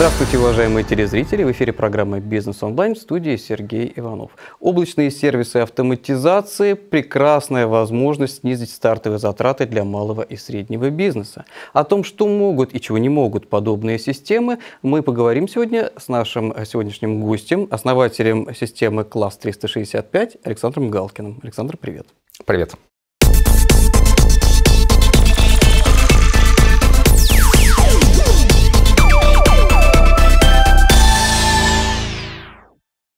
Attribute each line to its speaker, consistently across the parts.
Speaker 1: Здравствуйте, уважаемые телезрители! В эфире программа «Бизнес онлайн» в студии Сергей Иванов. Облачные сервисы автоматизации – прекрасная возможность снизить стартовые затраты для малого и среднего бизнеса. О том, что могут и чего не могут подобные системы, мы поговорим сегодня с нашим сегодняшним гостем, основателем системы «Класс 365» Александром Галкиным. Александр, привет! Привет!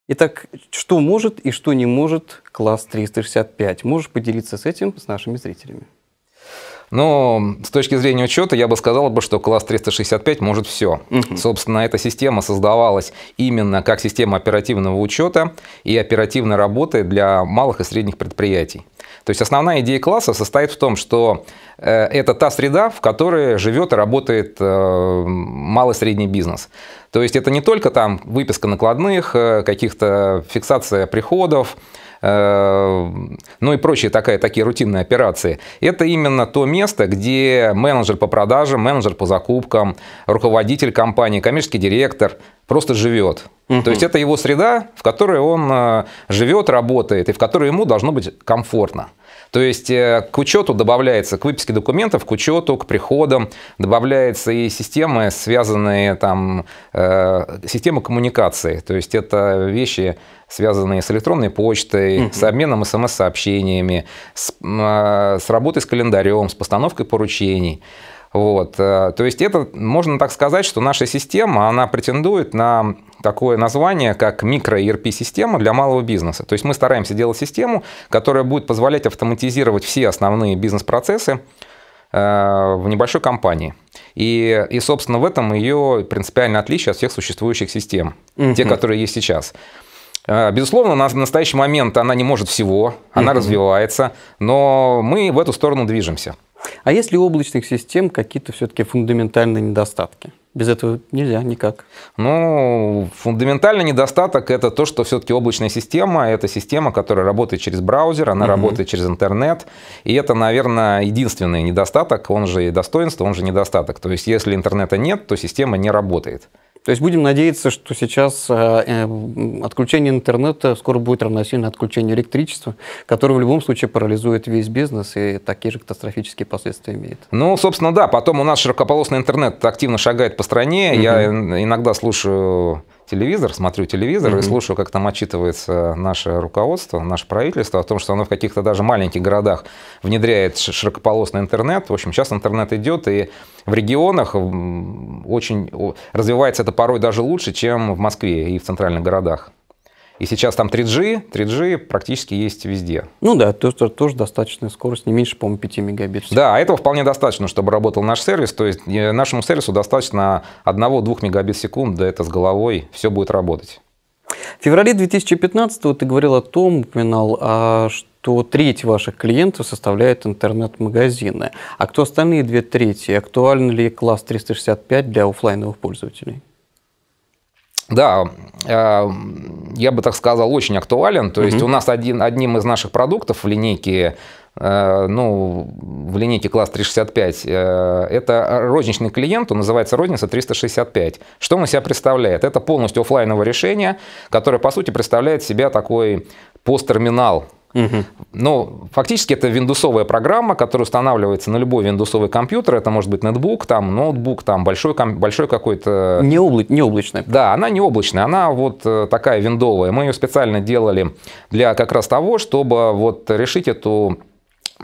Speaker 1: Итак, что может и что не может класс 365? Можешь поделиться с этим с нашими зрителями?
Speaker 2: Но ну, с точки зрения учета я бы сказал, бы, что класс 365 может все. Угу. Собственно, эта система создавалась именно как система оперативного учета и оперативной работы для малых и средних предприятий. То есть основная идея класса состоит в том, что э, это та среда, в которой живет и работает э, малый и средний бизнес. То есть это не только там выписка накладных, э, каких-то фиксация приходов, ну и прочие такая, такие рутинные операции. Это именно то место, где менеджер по продажам, менеджер по закупкам, руководитель компании, коммерческий директор, просто живет. Угу. То есть это его среда, в которой он э, живет, работает, и в которой ему должно быть комфортно. То есть э, к учету добавляется, к выписке документов, к учету, к приходам добавляются и системы, связанные там, э, системы коммуникации. То есть это вещи, связанные с электронной почтой, угу. с обменом смс-сообщениями, с, э, с работой с календарем, с постановкой поручений. Вот. Э, то есть это, можно так сказать, что наша система, она претендует на такое название, как микро-ERP-система для малого бизнеса. То есть мы стараемся делать систему, которая будет позволять автоматизировать все основные бизнес-процессы э, в небольшой компании. И, и, собственно, в этом ее принципиальное отличие от всех существующих систем, угу. те, которые есть сейчас. Э, безусловно, на настоящий момент она не может всего, она угу. развивается, но мы в эту сторону движемся. А есть ли у облачных систем какие-то все-таки фундаментальные недостатки? Без этого нельзя никак. Ну, фундаментальный недостаток это то, что все-таки облачная система это система, которая работает через браузер, она угу. работает через интернет. И это, наверное, единственный недостаток, он же и достоинство, он же недостаток. То есть, если интернета нет, то система не работает. То есть будем надеяться, что сейчас э, эм, отключение
Speaker 1: интернета скоро будет равносильно отключению электричества, которое в любом случае парализует весь бизнес
Speaker 2: и такие же катастрофические последствия имеет. Ну, собственно, да. Потом у нас широкополосный интернет активно шагает по стране. Угу. Я иногда слушаю телевизор, смотрю телевизор mm-hmm. и слушаю, как там отчитывается наше руководство, наше правительство о том, что оно в каких-то даже маленьких городах внедряет широкополосный интернет. В общем, сейчас интернет идет, и в регионах очень развивается это порой даже лучше, чем в Москве и в центральных городах. И сейчас там 3G, 3G практически есть везде. Ну да, тоже, тоже, тоже достаточная скорость, не меньше, по-моему, 5 мегабит. Да, этого вполне достаточно, чтобы работал наш сервис. То есть э, нашему сервису достаточно 1-2 мегабит в секунду, да это с головой, все будет работать.
Speaker 1: В феврале 2015 ты говорил о том, упоминал, а, что треть ваших клиентов составляет интернет-магазины. А кто остальные две трети? Актуален ли класс 365 для
Speaker 2: офлайновых пользователей? Да, э, я бы так сказал, очень актуален. То есть угу. у нас один, одним из наших продуктов в линейке, э, ну, в линейке класс 365, э, это розничный клиент, он называется розница 365. Что он из себя представляет? Это полностью офлайновое решение, которое, по сути, представляет себя такой посттерминал Угу. Ну, фактически это виндусовая программа, которая устанавливается на любой виндусовый компьютер. Это может быть нетбук, там, ноутбук, там, большой, большой какой-то... Не, обла... не облачная. Да, она не облачная, она вот э, такая виндовая. Мы ее специально делали для как раз того, чтобы вот решить эту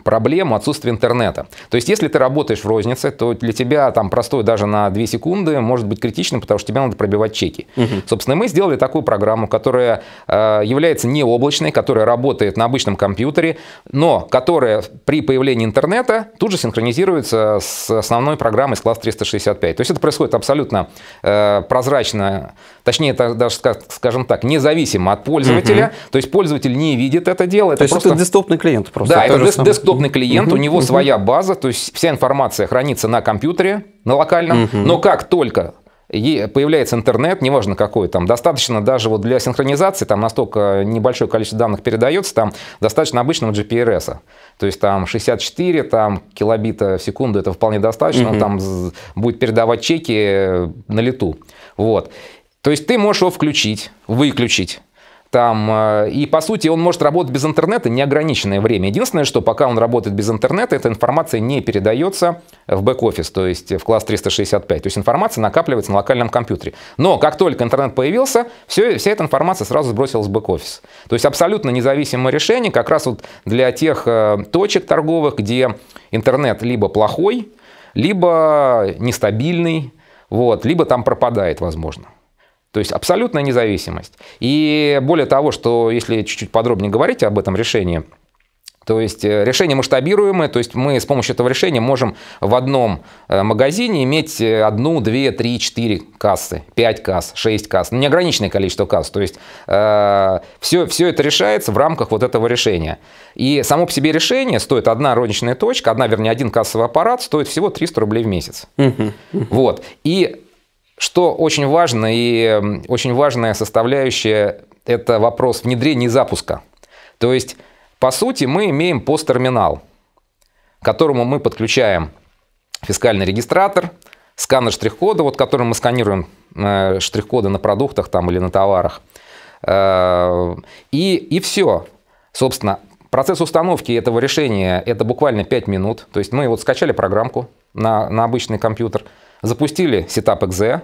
Speaker 2: проблему отсутствия интернета. То есть, если ты работаешь в рознице, то для тебя там простой даже на 2 секунды может быть критичным, потому что тебе надо пробивать чеки. Угу. Собственно, мы сделали такую программу, которая э, является не облачной, которая работает на обычном компьютере, но которая при появлении интернета тут же синхронизируется с основной программой с класс 365. То есть, это происходит абсолютно э, прозрачно, точнее, это даже, скажем так, независимо от пользователя. Угу. То есть, пользователь не видит это дело. Это то есть, просто... это десктопный
Speaker 1: клиент просто. Да, это, это
Speaker 2: Удобный клиент, у него своя база, то есть вся информация хранится на компьютере, на локальном, но как только появляется интернет, неважно какой там, достаточно даже вот для синхронизации, там настолько небольшое количество данных передается, там достаточно обычного GPRS. То есть там 64 там, килобита в секунду, это вполне достаточно, угу. там будет передавать чеки э, на лету. Вот. То есть ты можешь его включить, выключить. Там, э, и, по сути, он может работать без интернета неограниченное время. Единственное, что пока он работает без интернета, эта информация не передается в бэк-офис, то есть в класс 365. То есть информация накапливается на локальном компьютере. Но как только интернет появился, все, вся эта информация сразу сбросилась в бэк-офис. То есть абсолютно независимое решение как раз вот для тех э, точек торговых, где интернет либо плохой, либо нестабильный, вот, либо там пропадает, возможно. То есть абсолютная независимость. И более того, что если чуть-чуть подробнее говорить об этом решении, то есть э, решение масштабируемое, то есть мы с помощью этого решения можем в одном э, магазине иметь э, одну, две, три, четыре кассы, пять касс, шесть касс, ну, неограниченное количество касс. То есть э, все, все это решается в рамках вот этого решения. И само по себе решение стоит одна розничная точка, одна, вернее, один кассовый аппарат стоит всего 300 рублей в месяц. Вот. И что очень важно и очень важная составляющая – это вопрос внедрения и запуска. То есть, по сути, мы имеем посттерминал, к которому мы подключаем фискальный регистратор, сканер штрих-кода, вот которым мы сканируем э, штрих-коды на продуктах там, или на товарах. Э, и, и все. Собственно, процесс установки этого решения – это буквально 5 минут. То есть мы вот скачали программку на, на обычный компьютер – Запустили сетап .exe,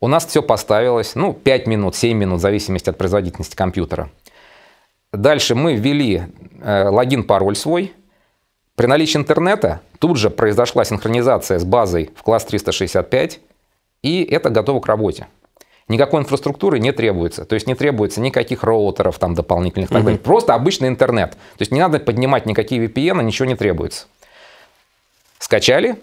Speaker 2: у нас все поставилось, ну, 5 минут, 7 минут, в зависимости от производительности компьютера. Дальше мы ввели э, логин, пароль свой. При наличии интернета тут же произошла синхронизация с базой в класс 365, и это готово к работе. Никакой инфраструктуры не требуется. То есть не требуется никаких роутеров там дополнительных. Так угу. далее. Просто обычный интернет. То есть не надо поднимать никакие VPN, ничего не требуется. Скачали,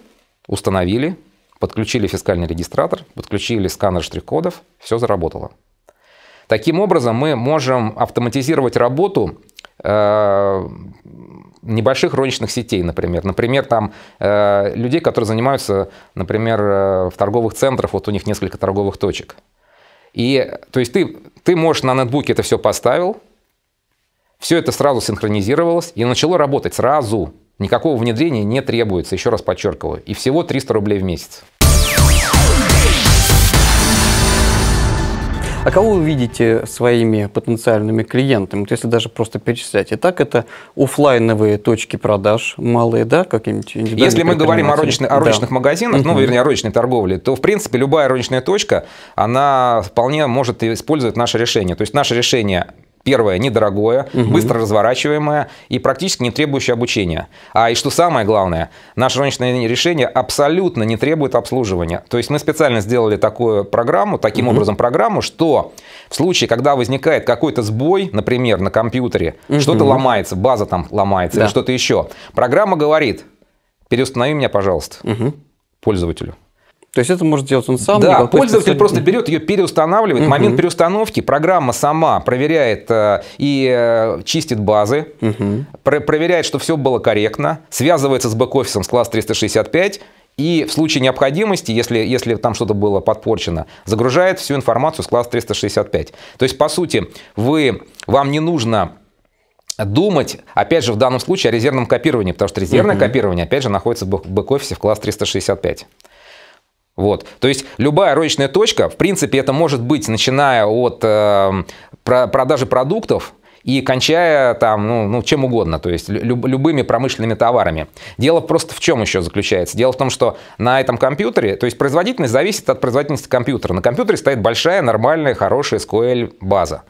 Speaker 2: установили, подключили фискальный регистратор, подключили сканер штрих-кодов, все заработало. Таким образом, мы можем автоматизировать работу э, небольших розничных сетей, например. Например, там э, людей, которые занимаются, например, э, в торговых центрах, вот у них несколько торговых точек. И, то есть ты, ты можешь на ноутбуке это все поставил, все это сразу синхронизировалось и начало работать сразу. Никакого внедрения не требуется, еще раз подчеркиваю. И всего 300 рублей в месяц. А кого вы видите своими потенциальными
Speaker 1: клиентами? Вот если даже просто перечислять. Итак, это офлайновые точки продаж, малые, да, какие-нибудь Если мы говорим о, розничных, о розничных да. магазинах, угу. ну, вернее, о
Speaker 2: розничной торговле, то, в принципе, любая розничная точка, она вполне может использовать наше решение. То есть наше решение Первое, недорогое, угу. быстро разворачиваемое и практически не требующее обучения. А и что самое главное, наше рыночное решение абсолютно не требует обслуживания. То есть мы специально сделали такую программу, таким угу. образом программу, что в случае, когда возникает какой-то сбой, например, на компьютере, угу. что-то ломается, база там ломается да. или что-то еще, программа говорит, переустанови меня, пожалуйста, угу. пользователю. То есть это может делать он сам. Да, пользователь просто берет ее, переустанавливает. Угу. Момент переустановки программа сама проверяет э, и э, чистит базы, угу. про проверяет, что все было корректно, связывается с бэк-офисом с класс 365 и в случае необходимости, если, если там что-то было подпорчено, загружает всю информацию с класс 365. То есть, по сути, вы, вам не нужно думать, опять же, в данном случае о резервном копировании, потому что резервное угу. Uh копирование, опять же, находится в бэк-офисе в класс 365. Вот. То есть любая розничная точка, в принципе, это может быть, начиная от э, про продажи продуктов и кончая там, ну, ну чем угодно, то есть люб любыми промышленными товарами. Дело просто в чем еще заключается? Дело в том, что на этом компьютере, то есть производительность зависит от производительности компьютера. На компьютере стоит большая, нормальная, хорошая SQL-база.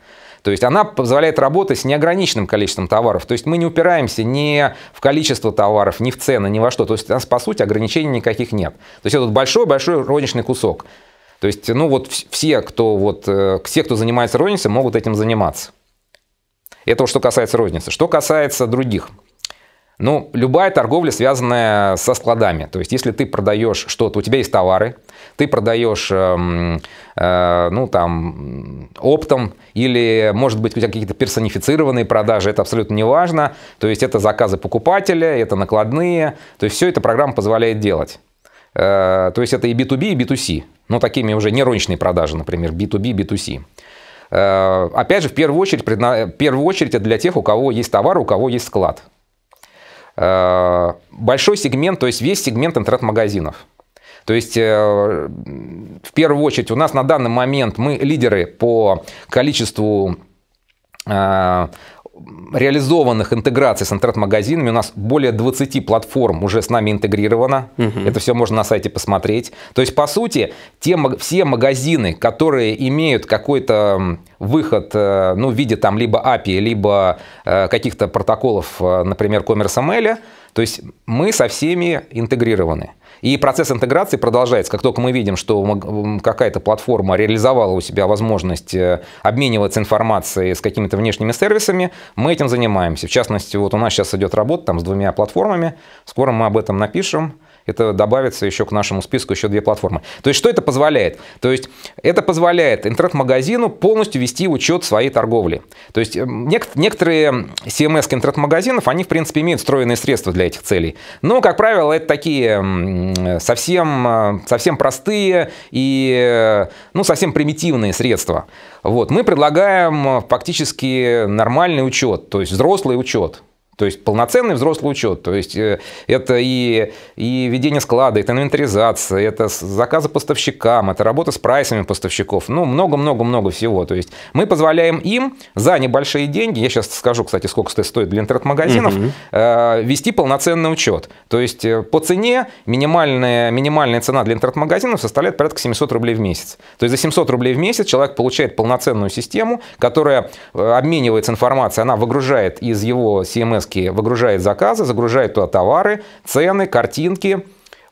Speaker 2: То есть она позволяет работать с неограниченным количеством товаров. То есть мы не упираемся ни в количество товаров, ни в цены, ни во что. То есть у нас, по сути, ограничений никаких нет. То есть это большой-большой розничный кусок. То есть, ну вот все, кто, вот, э, все, кто занимается розницей, могут этим заниматься. Это вот что касается розницы. Что касается других ну, любая торговля, связанная со складами. То есть, если ты продаешь что-то, у тебя есть товары, ты продаешь, э, э, ну, там, оптом, или, может быть, у тебя какие-то персонифицированные продажи, это абсолютно не важно. То есть, это заказы покупателя, это накладные. То есть, все это программа позволяет делать. Э, то есть, это и B2B, и B2C. Ну, такими уже не розничные продажи, например, B2B, B2C. Э, опять же, в первую очередь, в первую очередь это для тех, у кого есть товар, у кого есть склад. Э, большой сегмент, то есть весь сегмент интернет-магазинов. То есть, э, в первую очередь, у нас на данный момент мы лидеры по количеству э, реализованных интеграций с интернет-магазинами. У нас более 20 платформ уже с нами интегрировано. Угу. Это все можно на сайте посмотреть. То есть, по сути, те, все магазины, которые имеют какой-то выход э, ну, в виде там либо API, либо э, каких-то протоколов, э, например, Commerce ML, то есть мы со всеми интегрированы. И процесс интеграции продолжается. Как только мы видим, что какая-то платформа реализовала у себя возможность э, обмениваться информацией с какими-то внешними сервисами, мы этим занимаемся. В частности, вот у нас сейчас идет работа там, с двумя платформами. Скоро мы об этом напишем это добавится еще к нашему списку еще две платформы. То есть что это позволяет? То есть это позволяет интернет-магазину полностью вести учет своей торговли. То есть эм, нек- некоторые CMS интернет-магазинов, они в принципе имеют встроенные средства для этих целей. Но, как правило, это такие э, совсем, э, совсем простые и э, ну, совсем примитивные средства. Вот. Мы предлагаем фактически нормальный учет, то есть взрослый учет. То есть полноценный взрослый учет. То есть э, это и, и ведение склада, это инвентаризация, это заказы поставщикам, это работа с прайсами поставщиков. Ну, много-много-много всего. То есть мы позволяем им за небольшие деньги, я сейчас скажу, кстати, сколько это стоит для интернет-магазинов, угу. вести полноценный учет. То есть э, по цене минимальная, минимальная цена для интернет-магазинов составляет порядка 700 рублей в месяц. То есть за 700 рублей в месяц человек получает полноценную систему, которая обменивается информацией, она выгружает из его CMS Ленинский выгружает заказы, загружает туда товары, цены, картинки,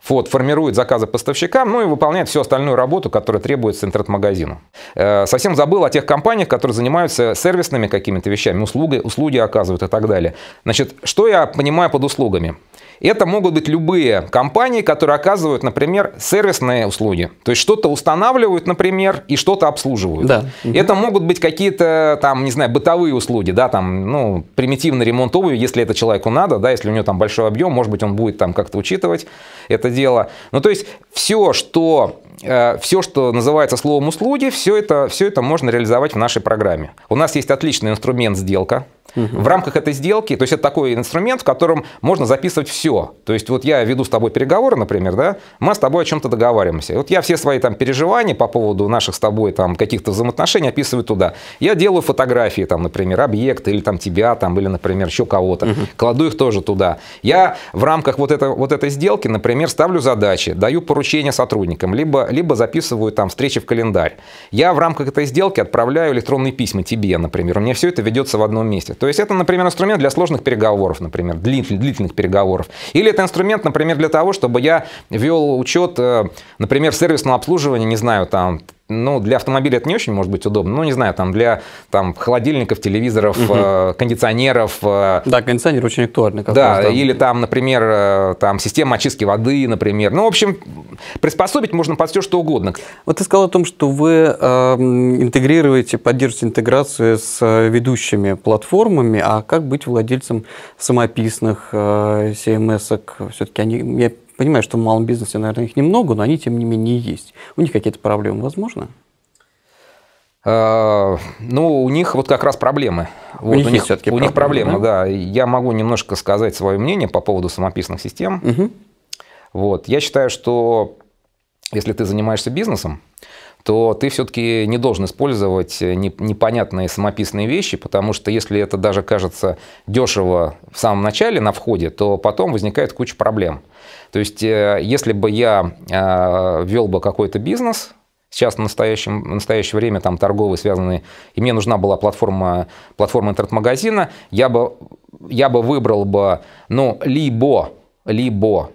Speaker 2: вот, формирует заказы поставщикам, ну и выполняет всю остальную работу, которая требуется интернет-магазину. Э, совсем забыл о тех компаниях, которые занимаются сервисными какими-то вещами, услуги, услуги оказывают и так далее. Значит, что я понимаю под услугами? Это могут быть любые компании, которые оказывают, например, сервисные услуги. То есть что-то устанавливают, например, и что-то обслуживают. Да. Это могут быть какие-то там, не знаю, бытовые услуги, да, там, ну, примитивный ремонт обуви, если это человеку надо, да, если у него там большой объем, может быть, он будет там как-то учитывать это дело. Ну, то есть все, что э, все, что называется словом услуги, все это, все это можно реализовать в нашей программе. У нас есть отличный инструмент сделка, в рамках этой сделки, то есть это такой инструмент, в котором можно записывать все. То есть вот я веду с тобой переговоры, например, да, мы с тобой о чем-то договариваемся. Вот я все свои там переживания по поводу наших с тобой там каких-то взаимоотношений описываю туда. Я делаю фотографии там, например, объекта или там тебя там, или, например, еще кого-то. Угу. Кладу их тоже туда. Я в рамках вот, это, вот этой сделки, например, ставлю задачи, даю поручения сотрудникам, либо, либо записываю там встречи в календарь. Я в рамках этой сделки отправляю электронные письма тебе, например. У меня все это ведется в одном месте. То есть это, например, инструмент для сложных переговоров, например, длительных переговоров. Или это инструмент, например, для того, чтобы я вел учет, э, например, сервисного обслуживания, не знаю, там, ну, для автомобиля это не очень может быть удобно. Ну, не знаю, там для там, холодильников, телевизоров, угу. э, кондиционеров. Э, да, кондиционер очень актуальный. да, раз, да, или там, например, э, там, система очистки воды, например. Ну, в общем, приспособить можно под все, что угодно. Вот ты сказал о том, что вы э, интегрируете, поддерживаете интеграцию с э,
Speaker 1: ведущими платформами, а как быть владельцем самописных э, CMS-ок? Все-таки они, я Понимаю, что в малом бизнесе, наверное, их немного, но они, тем не менее, есть. У них какие-то
Speaker 2: проблемы, возможно? Э, ну, у них вот как раз проблемы. У них у них, все-таки у них проблемы, да? да. Я могу немножко сказать свое мнение по поводу самописных систем. Угу. Вот. Я считаю, что если ты занимаешься бизнесом, то ты все-таки не должен использовать э, непонятные самописные вещи, потому что если это даже кажется дешево в самом начале на входе, то потом возникает куча проблем. То есть э, если бы я э, вел бы какой-то бизнес, сейчас в, настоящем, в настоящее время там торговые связаны, и мне нужна была платформа, платформа интернет-магазина, я бы, я бы выбрал бы, ну, либо, либо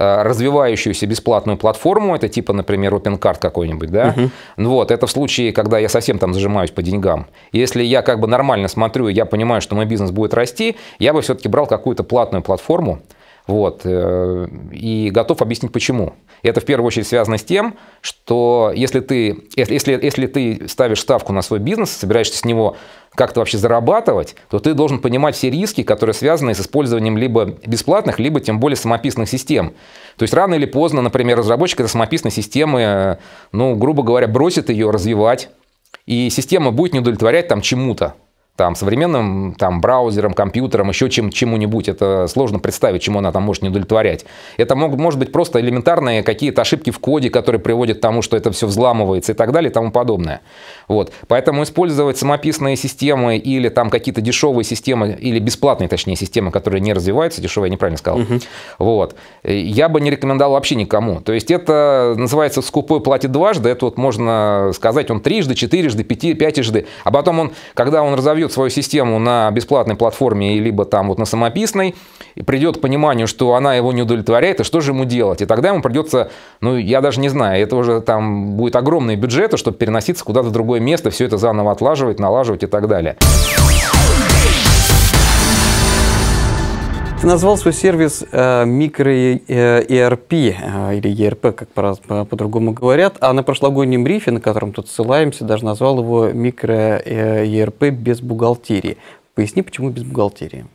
Speaker 2: Э, развивающуюся бесплатную платформу, это типа, например, OpenCard какой-нибудь, да, угу. вот, это в случае, когда я совсем там зажимаюсь по деньгам. Если я как бы нормально смотрю, я понимаю, что мой бизнес будет расти, я бы все-таки брал какую-то платную платформу, вот. Э, и готов объяснить, почему. Это в первую очередь связано с тем, что если ты, если, если ты ставишь ставку на свой бизнес, собираешься с него как-то вообще зарабатывать, то ты должен понимать все риски, которые связаны с использованием либо бесплатных, либо тем более самописных систем. То есть рано или поздно, например, разработчик этой самописной системы, э, ну, грубо говоря, бросит ее развивать, и система будет не удовлетворять там чему-то там, современным там, браузером, компьютером, еще чем, чему-нибудь. Это сложно представить, чему она там может не удовлетворять. Это мог, может быть просто элементарные какие-то ошибки в коде, которые приводят к тому, что это все взламывается и так далее и тому подобное. Вот. Поэтому использовать самописные системы или там какие-то дешевые системы, или бесплатные, точнее, системы, которые не развиваются, дешевые я неправильно сказал, угу. вот. я бы не рекомендовал вообще никому. То есть это называется «скупой платит дважды», это вот можно сказать, он трижды, четырежды, пяти, пятижды, а потом он, когда он разовьет создают свою систему на бесплатной платформе, либо там вот на самописной, и придет к пониманию, что она его не удовлетворяет, и что же ему делать? И тогда ему придется, ну, я даже не знаю, это уже там будет огромные бюджеты, чтобы переноситься куда-то в другое место, все это заново отлаживать, налаживать и так далее. Ты назвал свой сервис э,
Speaker 1: микро э, ERP э, или ERP, как по- по-другому говорят, а на прошлогоднем брифе, на котором тут ссылаемся, даже назвал его микро э, ERP без бухгалтерии. Поясни, почему без бухгалтерии?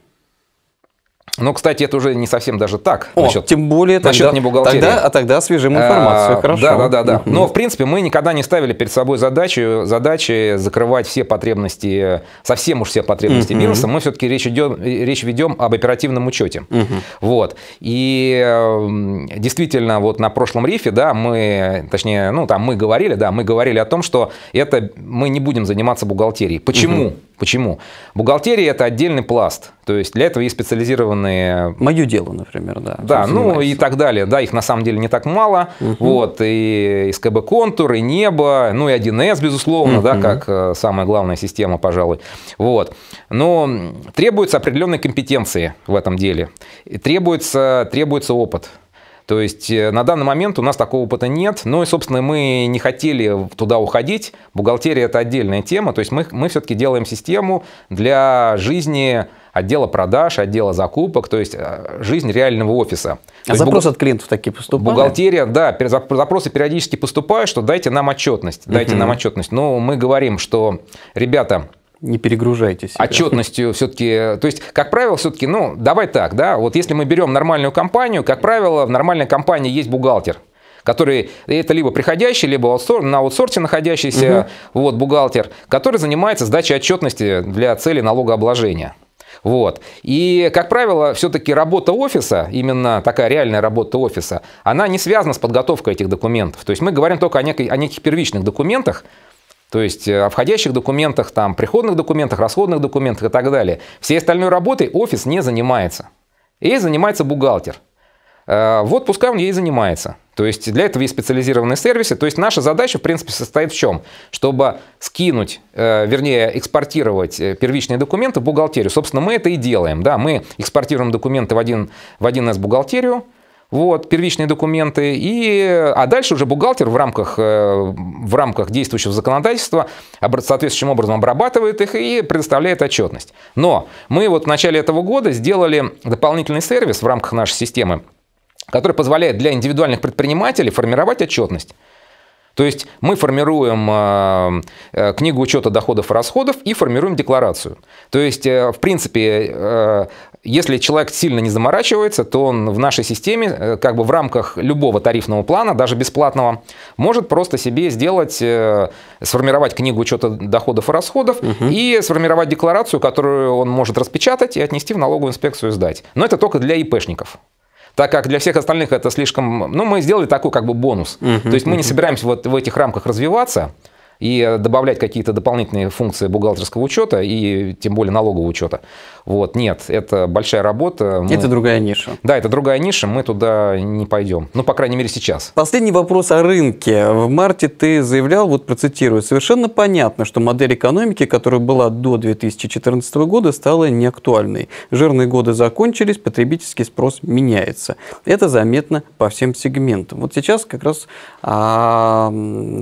Speaker 2: Ну, кстати, это уже не совсем даже так. О, насчет, тем более тогда, насчет не бухгалтерии. Тогда, а тогда свежим информацию, а, хорошо. Да, да, да. да. Но, в принципе, мы никогда не ставили перед собой задачу, задачи закрывать все потребности, совсем уж все потребности минуса. Мы все-таки речь, идем, э, речь ведем об оперативном учете. Вот. И эм, действительно, вот на прошлом рифе, да, мы, точнее, ну, там мы говорили, да, мы говорили о том, что это мы не будем заниматься бухгалтерией. Почему? Почему? Бухгалтерия это отдельный пласт. То есть для этого есть специализированные... Мое дело, например, да. Да, ну и так далее. Да, их на самом деле не так мало. Угу. Вот, и, СКБ Контур, и Небо, ну и 1С, безусловно, угу. да, как э, самая главная система, пожалуй. Вот. Но требуются определенные компетенции в этом деле. И требуется, требуется опыт. То есть э, на данный момент у нас такого опыта нет. Ну и, собственно, мы не хотели туда уходить. Бухгалтерия – это отдельная тема. То есть мы, мы все-таки делаем систему для жизни отдела продаж, отдела закупок, то есть э, жизнь реального офиса. А запросы буг...
Speaker 1: от клиентов такие поступают?
Speaker 2: Бухгалтерия, да, запросы периодически поступают, что дайте нам отчетность, дайте угу. нам отчетность. Но мы говорим, что, ребята, не перегружайтесь. Отчетностью все-таки, то есть, как правило, все-таки, ну, давай так, да, вот если мы берем нормальную компанию, как правило, в нормальной компании есть бухгалтер, который это либо приходящий, либо на аутсорсе находящийся угу. вот, бухгалтер, который занимается сдачей отчетности для цели налогообложения. Вот. И, как правило, все-таки работа офиса, именно такая реальная работа офиса, она не связана с подготовкой этих документов. То есть мы говорим только о, некой, о неких первичных документах, то есть э, о входящих документах, там, приходных документах, расходных документах и так далее. Всей остальной работой офис не занимается. Ей занимается бухгалтер. Э, вот пускай он ей занимается. То есть для этого есть специализированные сервисы. То есть наша задача, в принципе, состоит в чем? Чтобы скинуть, э, вернее, экспортировать первичные документы в бухгалтерию. Собственно, мы это и делаем. Да? Мы экспортируем документы в, один, в 1С бухгалтерию, вот, первичные документы, и, а дальше уже бухгалтер в рамках, э, в рамках действующего законодательства соответствующим образом обрабатывает их и предоставляет отчетность. Но мы вот в начале этого года сделали дополнительный сервис в рамках нашей системы, который позволяет для индивидуальных предпринимателей формировать отчетность. То есть мы формируем э, э, книгу учета доходов и расходов и формируем декларацию. То есть, в принципе, если человек сильно не заморачивается, то он в нашей системе, э, как бы в рамках любого тарифного плана, даже бесплатного, может просто себе сделать, э, сформировать книгу учета доходов и расходов угу. и сформировать декларацию, которую он может распечатать и отнести в налоговую инспекцию и сдать. Но это только для ИПшников так как для всех остальных это слишком... Ну, мы сделали такой как бы бонус. uh То есть мы uh не собираемся вот в этих рамках развиваться, и добавлять какие-то дополнительные функции бухгалтерского учета и тем более налогового учета. Вот, нет, это большая работа. Мы... Это другая ниша. Да, это другая ниша, мы туда не пойдем. Ну, по крайней мере, сейчас. Последний вопрос о рынке. В марте
Speaker 1: ты заявлял, вот процитирую, совершенно понятно, что модель экономики, которая была до 2014 года, стала неактуальной. Жирные годы закончились, потребительский спрос меняется. Это заметно по всем сегментам. Вот сейчас как раз а,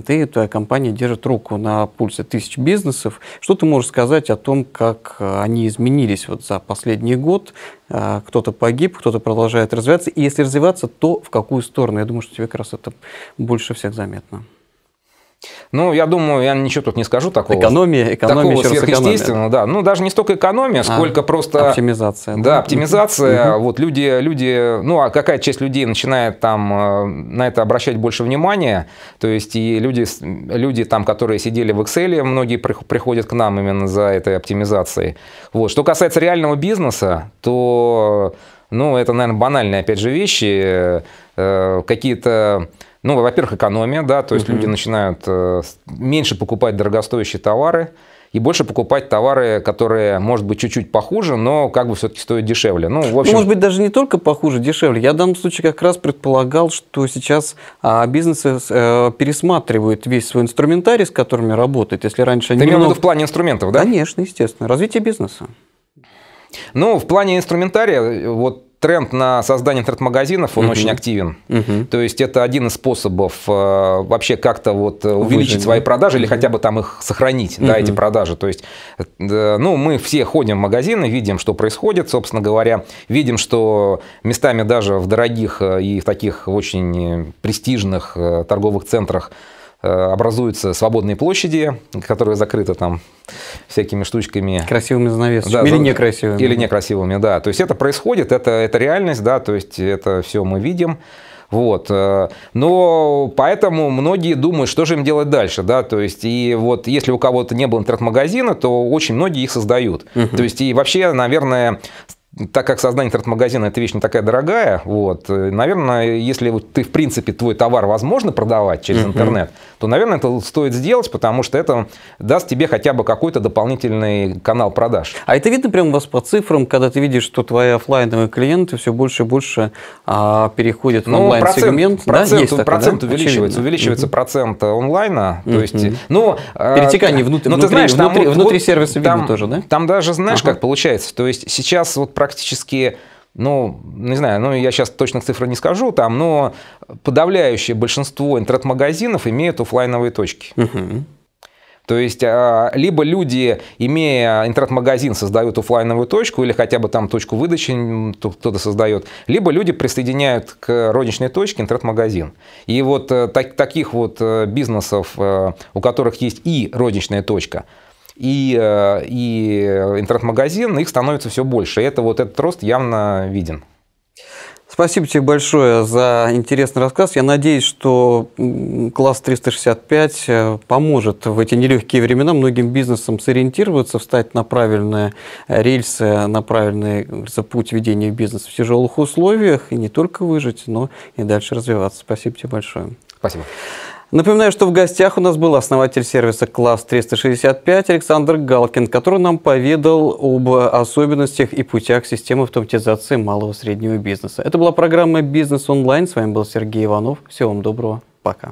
Speaker 1: ты и твоя компания держит руку на пульсе тысяч бизнесов. Что ты можешь сказать о том, как э, они изменились вот за последний год? Э, кто-то погиб, кто-то продолжает развиваться. И если развиваться, то в какую сторону? Я думаю, что тебе как раз это больше всех заметно.
Speaker 2: Ну, я думаю, я ничего тут не скажу такого. Экономия, экономия, такого сверхъестественного, экономия. да. Ну, даже не столько экономия, а, сколько а, просто... Оптимизация. Да, да оптимизация. Угу. Вот люди, люди, ну, а какая часть людей начинает там э, на это обращать больше внимания? То есть и люди, люди там, которые сидели в Excel, многие приходят к нам именно за этой оптимизацией. Вот. Что касается реального бизнеса, то, ну, это, наверное, банальные, опять же, вещи. Э, э, какие-то ну, во-первых, экономия, да, то есть угу. люди начинают э, меньше покупать дорогостоящие товары и больше покупать товары, которые, может быть, чуть-чуть похуже, но как бы все-таки стоят дешевле. Ну, в общем... ну, может быть, даже не только похуже, дешевле.
Speaker 1: Я в данном случае как раз предполагал, что сейчас а, бизнесы э, э, пересматривают весь свой инструментарий, с которыми работают. Если раньше они Ты немного... в плане инструментов, да? Конечно, естественно. Развитие
Speaker 2: бизнеса. Ну, в плане инструментария, вот тренд на создание интернет-магазинов, он угу. очень активен. Угу. То есть это один из способов э, вообще как-то вот э, увеличить Выжить, свои да? продажи или хотя бы там их сохранить, угу. да, эти продажи. То есть, э, ну, мы все ходим в магазины, видим, что происходит, собственно говоря, видим, что местами даже в дорогих э, и в таких очень э, престижных торговых центрах Э, образуются свободные площади, которые закрыты там всякими штучками. Красивыми
Speaker 1: занавесами. Да, или некрасивыми. Или
Speaker 2: некрасивыми, да. То есть это происходит, это, это реальность, да, то есть это все мы видим. Вот. Э, но поэтому многие думают, что же им делать дальше, да, то есть и вот если у кого-то не было интернет-магазина, то очень многие их создают. Угу. То есть и вообще, наверное, так как создание интернет-магазина это вещь не такая дорогая, вот, э, наверное, если вот ты, в принципе, твой товар возможно продавать через интернет, то, наверное, это стоит сделать, потому что это даст тебе хотя бы какой-то дополнительный канал продаж.
Speaker 1: А это видно прямо у вас по цифрам, когда ты видишь, что твои офлайновые клиенты все больше и больше
Speaker 2: а, переходят в ну, онлайн-сегмент? Процент, да? процент, такой, увеличивается, увеличивается mm-hmm. процент онлайна, mm-hmm. то есть, ну... А, Перетекание внутри, ну, ты знаешь, внутри, там, внутри, вот, внутри сервиса там, видно тоже, да? Там даже, знаешь, uh как получается, то есть сейчас вот практически ну, не знаю, ну, я сейчас точных цифр не скажу, там, но подавляющее большинство интернет-магазинов имеют офлайновые точки. То есть, а, либо люди, имея интернет-магазин, создают офлайновую точку или хотя бы там точку выдачи кто-то создает, либо люди присоединяют к розничной точке интернет-магазин. И вот э, так, таких вот э, бизнесов, э, у которых есть и розничная точка, и, э, и интернет-магазин, их становится все больше. И это вот этот рост явно виден. Спасибо тебе большое за интересный рассказ. Я надеюсь, что класс 365
Speaker 1: э, поможет в эти нелегкие времена многим бизнесам сориентироваться, встать на правильные э, рельсы, на правильный путь ведения бизнеса в тяжелых условиях и не только выжить, но и дальше развиваться. Спасибо тебе большое. Спасибо. Напоминаю, что в гостях у нас был основатель сервиса «Класс 365» Александр Галкин, который нам поведал об особенностях и путях системы автоматизации малого и среднего бизнеса. Это была программа «Бизнес онлайн». С вами был Сергей Иванов. Всего вам доброго. Пока.